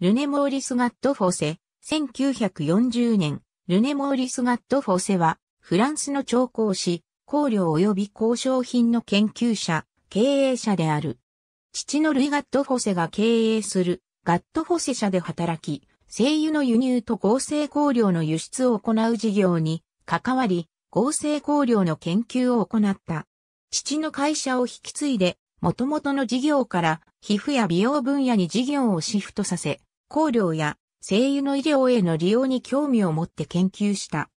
ルネ・モーリス・ガット・フォーセ、1940年、ルネ・モーリス・ガット・フォーセは、フランスの調香師、香料及び交渉品の研究者、経営者である。父のルイ・ガット・フォセが経営する、ガット・フォセ社で働き、精油の輸入と合成香料の輸出を行う事業に、関わり、合成香料の研究を行った。父の会社を引き継いで、元々の事業から皮膚や美容分野に事業をシフトさせ、香料や精油の医療への利用に興味を持って研究した。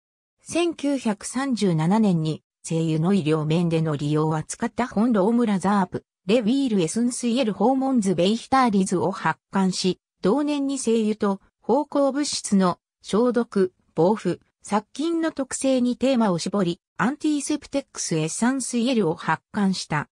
1937年に精油の医療面での利用は使った本ロームラザープ、レウィールエスンスイエルホーモンズベイヒターリズを発刊し、同年に精油と芳香物質の消毒、防腐、殺菌の特性にテーマを絞り、アンティセプテックスエッサンスイエルを発刊した。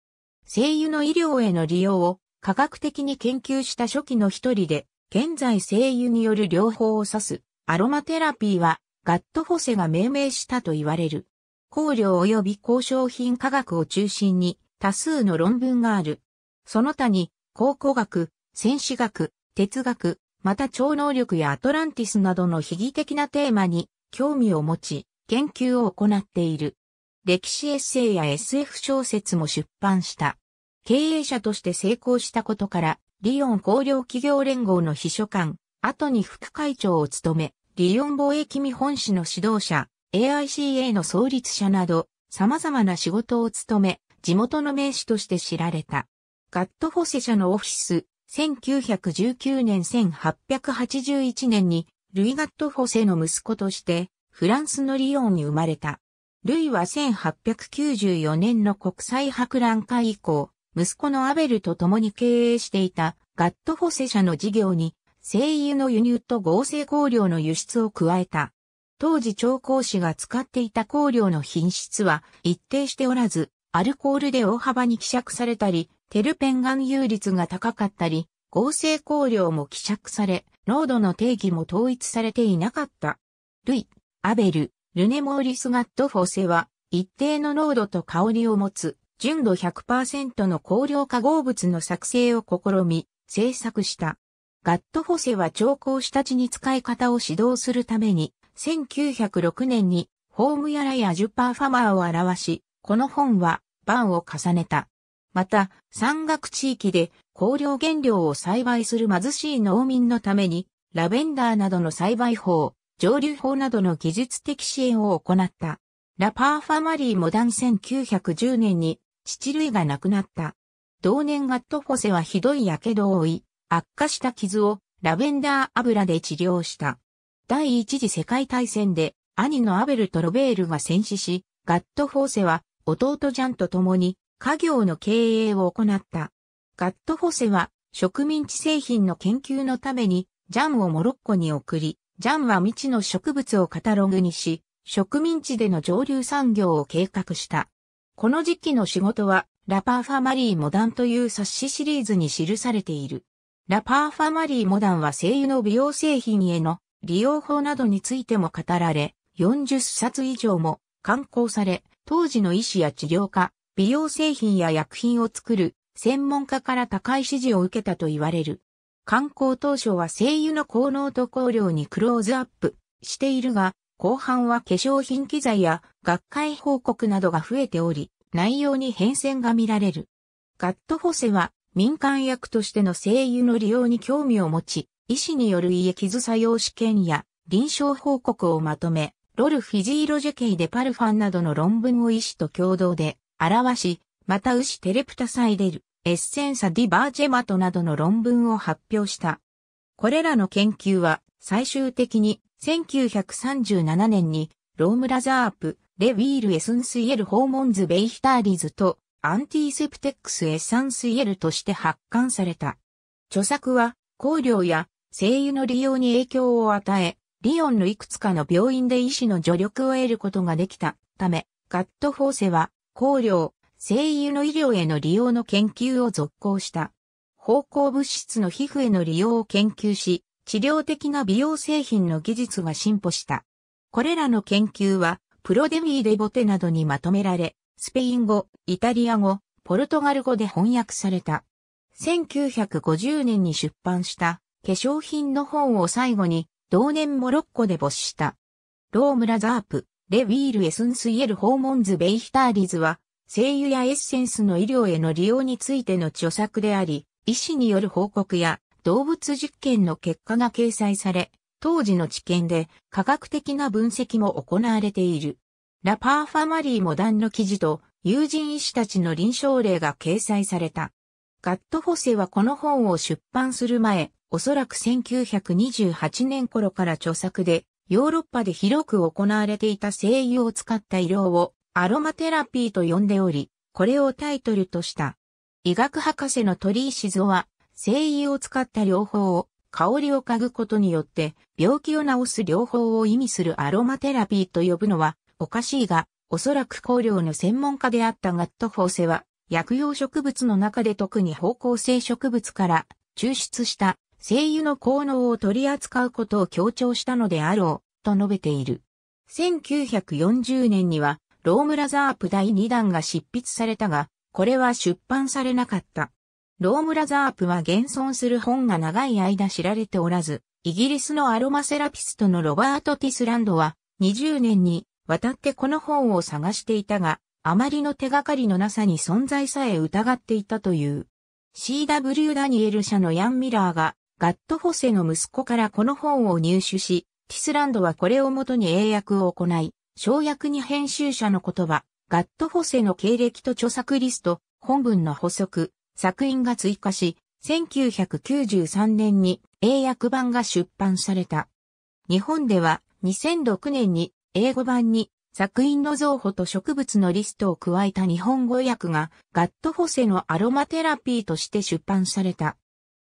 精油の医療への利用を科学的に研究した初期の一人で、現在声油による療法を指すアロマテラピーはガットフォセが命名したと言われる。香料及び高商品科学を中心に多数の論文がある。その他に考古学、戦士学、哲学、また超能力やアトランティスなどの悲劇的なテーマに興味を持ち、研究を行っている。歴史エッセイや SF 小説も出版した。経営者として成功したことから、リヨン工業企業連合の秘書官、後に副会長を務め、リヨン貿易見本市の指導者、AICA の創立者など、様々な仕事を務め、地元の名士として知られた。ガットフォセ社のオフィス、1919年1881年に、ルイ・ガットフォセの息子として、フランスのリヨンに生まれた。ルイは1894年の国際博覧会以降、息子のアベルと共に経営していたガットフォセ社の事業に、精油の輸入と合成香料の輸出を加えた。当時調香師が使っていた香料の品質は一定しておらず、アルコールで大幅に希釈されたり、テルペン含有率が高かったり、合成香料も希釈され、濃度の定義も統一されていなかった。ルイ、アベル、ルネ・モーリス・ガット・フォセは、一定の濃度と香りを持つ、純度100%の香料化合物の作成を試み、制作した。ガットフォセは調香師たちに使い方を指導するために、1906年にホームやらやジュパーファマーを表し、この本は版を重ねた。また、山岳地域で香料原料を栽培する貧しい農民のために、ラベンダーなどの栽培法、蒸留法などの技術的支援を行った。ラパーファマリーモダン1910年に父類が亡くなった。同年ガットフォセはひどい火傷を負い、悪化した傷をラベンダー油で治療した。第一次世界大戦で兄のアベルとロベールが戦死し、ガットフォセは弟ジャンと共に家業の経営を行った。ガットフォセは植民地製品の研究のためにジャンをモロッコに送り、ジャンは未知の植物をカタログにし、植民地での上流産業を計画した。この時期の仕事は、ラパーファマリーモダンという冊子シリーズに記されている。ラパーファマリーモダンは声優の美容製品への利用法などについても語られ、40冊以上も刊行され、当時の医師や治療家、美容製品や薬品を作る専門家から高い支持を受けたと言われる。刊行当初は精油の効能と香料にクローズアップしているが、後半は化粧品機材や学会報告などが増えており、内容に変遷が見られる。ガットフォセは民間薬としての声優の利用に興味を持ち、医師による胃液図作用試験や臨床報告をまとめ、ロルフィジーロジェケイでパルファンなどの論文を医師と共同で表し、またウシ・テレプタサイデル、エッセンサディバージェマトなどの論文を発表した。これらの研究は最終的に1937年にロームラザープ、レ・ウィール・エスンスイエル・ホーモンズ・ベイヒターリズと、アンティセプテックス・エッサンスイエルとして発刊された。著作は、香料や精油の利用に影響を与え、リオンのいくつかの病院で医師の助力を得ることができたため、ガット・フォーセは、香料、精油の医療への利用の研究を続行した。芳香物質の皮膚への利用を研究し、治療的な美容製品の技術が進歩した。これらの研究は、プロデミー・デボテなどにまとめられ、スペイン語、イタリア語、ポルトガル語で翻訳された。1950年に出版した化粧品の本を最後に同年モロッコで没した。ロームラザープ、レ・ウィール・エスンスイエル・ホーモンズ・ベイヒターリズは、精油やエッセンスの医療への利用についての著作であり、医師による報告や動物実験の結果が掲載され、当時の知見で科学的な分析も行われている。ラパーファマリーモダンの記事と友人医師たちの臨床例が掲載された。ガット・フォセはこの本を出版する前、おそらく1928年頃から著作で、ヨーロッパで広く行われていた精油を使った医療をアロマテラピーと呼んでおり、これをタイトルとした。医学博士の鳥居静は、精油を使った療法を香りを嗅ぐことによって、病気を治す療法を意味するアロマテラピーと呼ぶのはおかしいが、おそらく香料の専門家であったガットフォーセは、薬用植物の中で特に方向性植物から抽出した精油の効能を取り扱うことを強調したのであろう、と述べている。1940年には、ロームラザープ第2弾が執筆されたが、これは出版されなかった。ロームラザープは現存する本が長い間知られておらず、イギリスのアロマセラピストのロバート・ティスランドは20年にわたってこの本を探していたが、あまりの手がかりのなさに存在さえ疑っていたという。CW ダニエル社のヤン・ミラーがガット・フォセの息子からこの本を入手し、ティスランドはこれをもとに英訳を行い、省略に編集者の言葉、ガット・フォセの経歴と著作リスト、本文の補足、作品が追加し、1993年に英訳版が出版された。日本では2006年に英語版に作品の造法と植物のリストを加えた日本語訳がガットフォセのアロマテラピーとして出版された。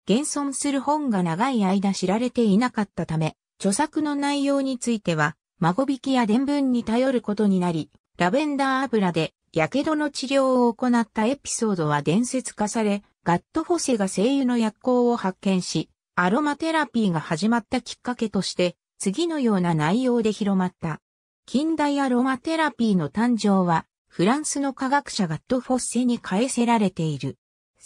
現存する本が長い間知られていなかったため、著作の内容については、孫引きや伝文に頼ることになり、ラベンダー油で火傷の治療を行ったエピソードは伝説化され、ガット・フォセが精油の薬効を発見し、アロマテラピーが始まったきっかけとして、次のような内容で広まった。近代アロマテラピーの誕生は、フランスの科学者ガット・フォッセに返せられている。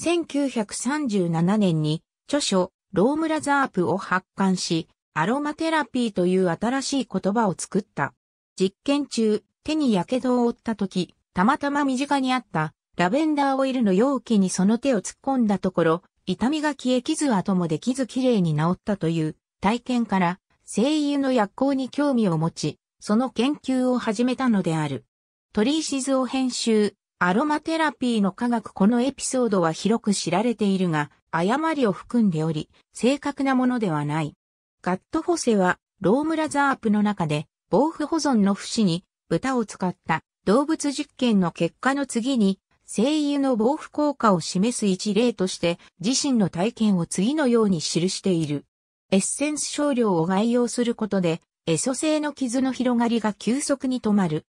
1937年に、著書、ロームラザープを発刊し、アロマテラピーという新しい言葉を作った。実験中、手に火傷を負った時、たまたま身近にあったラベンダーオイルの容器にその手を突っ込んだところ、痛みが消え傷跡もできず綺麗に治ったという体験から、精油の薬効に興味を持ち、その研究を始めたのである。鳥石図を編集、アロマテラピーの科学このエピソードは広く知られているが、誤りを含んでおり、正確なものではない。ガットホセは、ロームラザープの中で、防腐保存の節に、豚を使った動物実験の結果の次に、精油の防腐効果を示す一例として、自身の体験を次のように記している。エッセンス少量を概要することで、エソ性の傷の広がりが急速に止まる。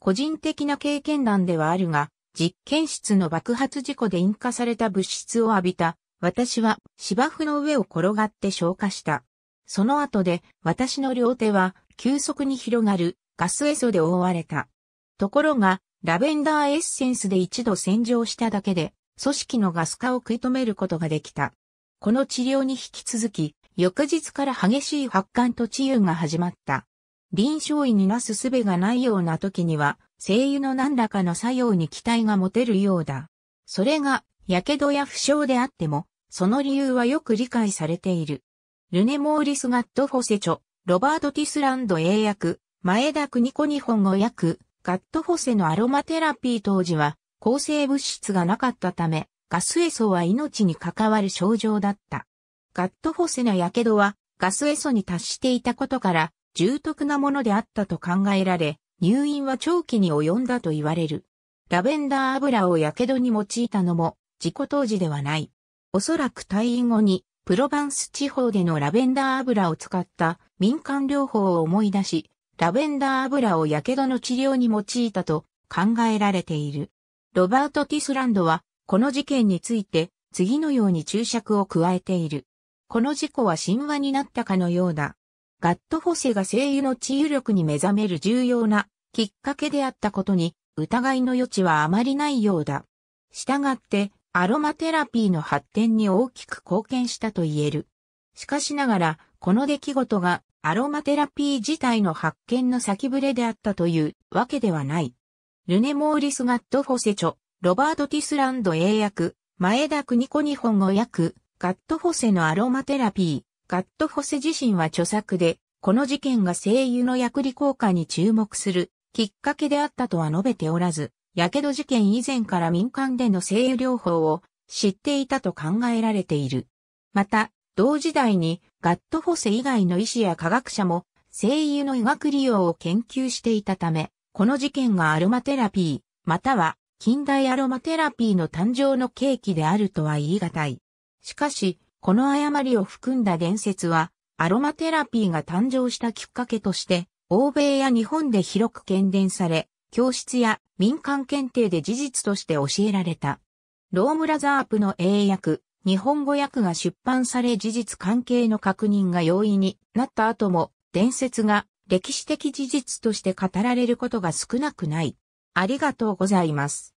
個人的な経験談ではあるが、実験室の爆発事故で引火された物質を浴びた、私は芝生の上を転がって消化した。その後で、私の両手は急速に広がるガスエソで覆われた。ところが、ラベンダーエッセンスで一度洗浄しただけで、組織のガス化を食い止めることができた。この治療に引き続き、翌日から激しい発汗と治癒が始まった。臨床医になす術がないような時には、精油の何らかの作用に期待が持てるようだ。それが、火傷や負傷であっても、その理由はよく理解されている。ルネ・モーリス・ガット・フォセチョ、ロバート・ティスランド英訳、前田邦子日本語訳、ガットフォセのアロマテラピー当時は、抗生物質がなかったため、ガスエソは命に関わる症状だった。ガットフォセの火傷は、ガスエソに達していたことから、重篤なものであったと考えられ、入院は長期に及んだと言われる。ラベンダー油を火傷に用いたのも、事故当時ではない。おそらく退院後に、プロバンス地方でのラベンダー油を使った民間療法を思い出し、ラベンダー油を火傷の治療に用いたと考えられている。ロバート・ティスランドは、この事件について、次のように注釈を加えている。この事故は神話になったかのようだ。ガット・フォセが声優の治癒力に目覚める重要なきっかけであったことに疑いの余地はあまりないようだ。従って、アロマテラピーの発展に大きく貢献したと言える。しかしながら、この出来事がアロマテラピー自体の発見の先触れであったというわけではない。ルネ・モーリス・ガット・フォセ著、ロバート・ティスランド英訳、前田邦子日本語訳、ガット・フォセのアロマテラピー、ガット・フォセ自身は著作で、この事件が声優の薬理効果に注目するきっかけであったとは述べておらず、やけど事件以前から民間での声優療法を知っていたと考えられている。また、同時代にガットフォセ以外の医師や科学者も、精油の医学利用を研究していたため、この事件がアロマテラピー、または近代アロマテラピーの誕生の契機であるとは言い難い。しかし、この誤りを含んだ伝説は、アロマテラピーが誕生したきっかけとして、欧米や日本で広く喧伝され、教室や民間検定で事実として教えられた。ロームラザープの英訳、日本語訳が出版され事実関係の確認が容易になった後も、伝説が歴史的事実として語られることが少なくない。ありがとうございます。